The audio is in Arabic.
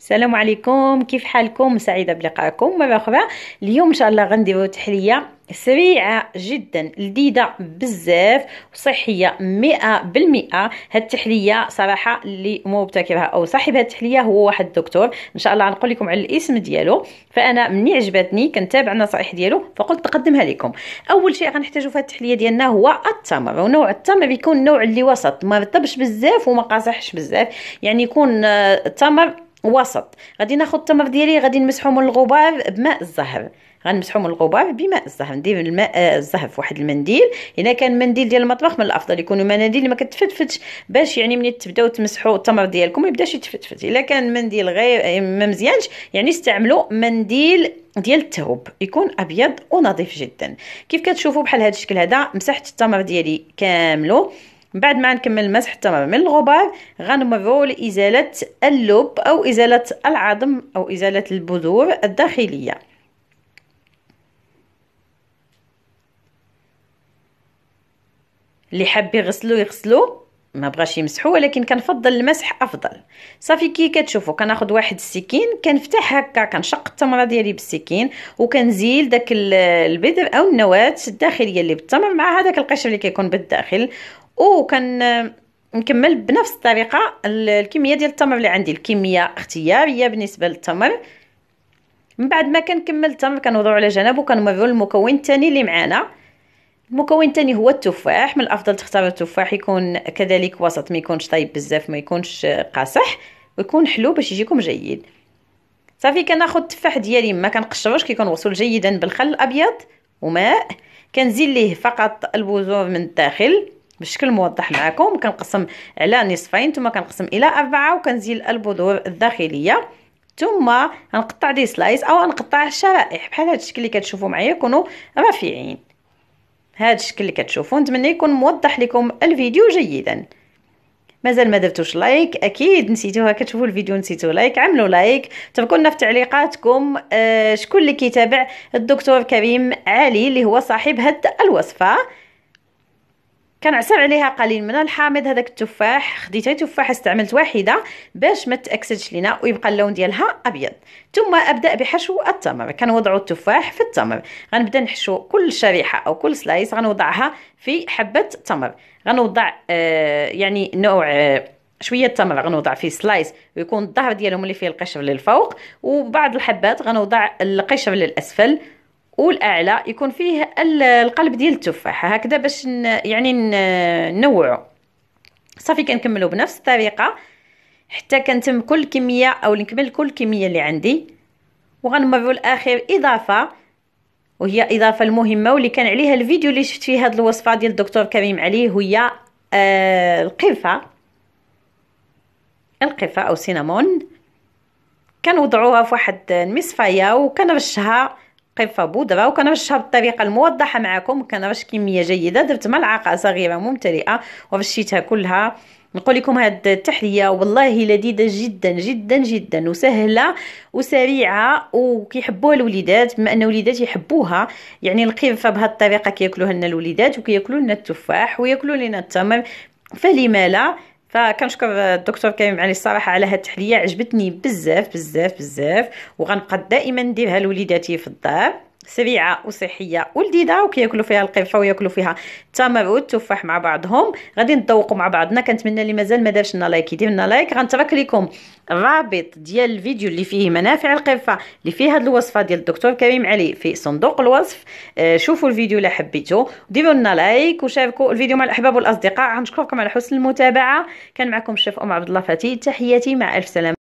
السلام عليكم كيف حالكم سعيده بلقائكم مرحبا اليوم ان شاء الله غنديرو تحليه سريعه جدا لذيذه بزاف وصحيه مئة بالمئة هاد التحليه صراحه اللي مبتكرها او صاحب هاد التحليه هو واحد الدكتور ان شاء الله غنقول لكم على الاسم ديالو فانا مني عجبتني كنتابع النصائح ديالو فقلت نقدمها لكم اول شيء غنحتاجو في التحليه ديالنا هو التمر ونوع التمر يكون نوع اللي وسط ما رطبش بزاف وما قاصحش بزاف يعني يكون آه، التمر وسط غادي ناخذ التمر ديالي غادي نمسحو من الغبار بماء الزهر غنمسحو من الغبار بماء الزهر ندير الماء آه، الزهر في واحد المنديل الا كان منديل ديال المطبخ من الافضل يكونوا مناديل اللي ما كتفتفتش باش يعني ملي تبداو تمسحو التمر ديالكم ما يبداش يتفتفت الا كان منديل غير آه، ما مزيانش يعني استعملوا منديل ديال التوب يكون ابيض ونظيف جدا كيف كتشوفوا بحال هذا الشكل هذا مسحت التمر ديالي كاملو من بعد ما نكمل المسح تماما من الغبار غنمروا لازاله اللب او ازاله العظم او ازاله البذور الداخليه اللي حاب يغسلو يغسلو ما بغاش يمسحو ولكن كنفضل المسح افضل صافي كي كتشوفوا كناخذ واحد السكين كنفتح هكا كنشق التمره ديالي بالسكين وكنزيل داك البذر او النواه الداخليه اللي بالتمر مع هذاك القشر اللي كيكون بالداخل وكان نكمل بنفس الطريقه الكميه ديال التمر اللي عندي الكميه اختياريه بالنسبه للتمر من بعد ما كنكمل التمر كنوضعو على جنب وكنمروا للمكون الثاني اللي معانا المكون الثاني هو التفاح من الافضل تختاروا التفاح يكون كذلك وسط ما يكونش طايب بزاف ما يكونش قاصح ويكون حلو باش يجيكم جيد صافي كناخذ التفاح ديالي ما كنقشروش كيكون غسول جيدا بالخل الابيض وماء كنزيد ليه فقط البذور من الداخل بشكل موضح معكم كنقسم على نصفين ثم كنقسم الى أربعة وكنزيل البذور الداخليه ثم غنقطع دي سلايس او غنقطع شرائح بحال هذا الشكل اللي كتشوفوا معايا يكونوا رفيعين هذا الشكل اللي كتشوفوا نتمنى يكون موضح لكم الفيديو جيدا مازال ما درتوش لايك اكيد نسيتوها كتشوفوا الفيديو نسيتو لايك عملوا لايك تبقوا لنا في تعليقاتكم آه شكون اللي كيتابع الدكتور كريم علي اللي هو صاحب هاد الوصفه كنعصر عليها قليل من الحامض هذاك التفاح خديت تفاحه استعملت واحده باش ما تاكسدش لينا ويبقى اللون ديالها ابيض ثم ابدا بحشو التمر كنوضعوا التفاح في التمر غنبدا نحشو كل شريحه او كل سلايس غنوضعها في حبه تمر غنوضع آه يعني نوع آه شويه التمر غنوضع فيه سلايس ويكون الظهر ديالهم اللي فيه القشر للفوق وبعض الحبات غنوضع القشر للاسفل والاعلى يكون فيه القلب ديال التفاح هكذا باش يعني ننوعو صافي كنكملو بنفس الطريقه حتى كنتم كل كميه او نكمل كل كميه اللي عندي وغنمروا الاخير اضافه وهي اضافه المهمه واللي كان عليها الفيديو اللي شفت فيه هذه الوصفه ديال الدكتور كريم علي وهي آه القرفه القرفه او سينامون كنوضعوها في واحد المصفايه وكنرشها قفه بودره وكنرشها بالطريقه الموضحه معكم كنرش كميه جيده درت ملعقه صغيره ممتلئه ورشيتها كلها نقول لكم هاد التحليه والله لذيذه جدا جدا جدا وسهله وسريعه وكيحبوها الوليدات بما ان الوليدات يحبوها يعني القرفه بهاد الطريقه كياكلوها لنا الوليدات وكياكلوا لنا التفاح وياكلوا لنا التمر فلما لا فكنشكر الدكتور كريم علي الصراحه على هاد التحليه عجبتني بزاف بزاف بزاف وغنبقى دائما نديرها لوليداتي في الدار سريعه وصحيه ولذيذه وكياكلوا فيها القرفه وياكلوا فيها التمر والتفاح مع بعضهم غادي نذوقوا مع بعضنا كنتمنى اللي مازال ما دارش لنا لايك يدير لنا لايك غنترك لكم رابط ديال الفيديو اللي فيه منافع القرفه اللي فيه هذه الوصفه ديال الدكتور كريم علي في صندوق الوصف آه، شوفوا الفيديو الا حبيتو ديروا لنا لايك وشاركوا الفيديو مع الاحباب والاصدقاء غنشكركم على حسن المتابعه كان معكم الشيف ام عبد الله فتي تحياتي مع الف سلامه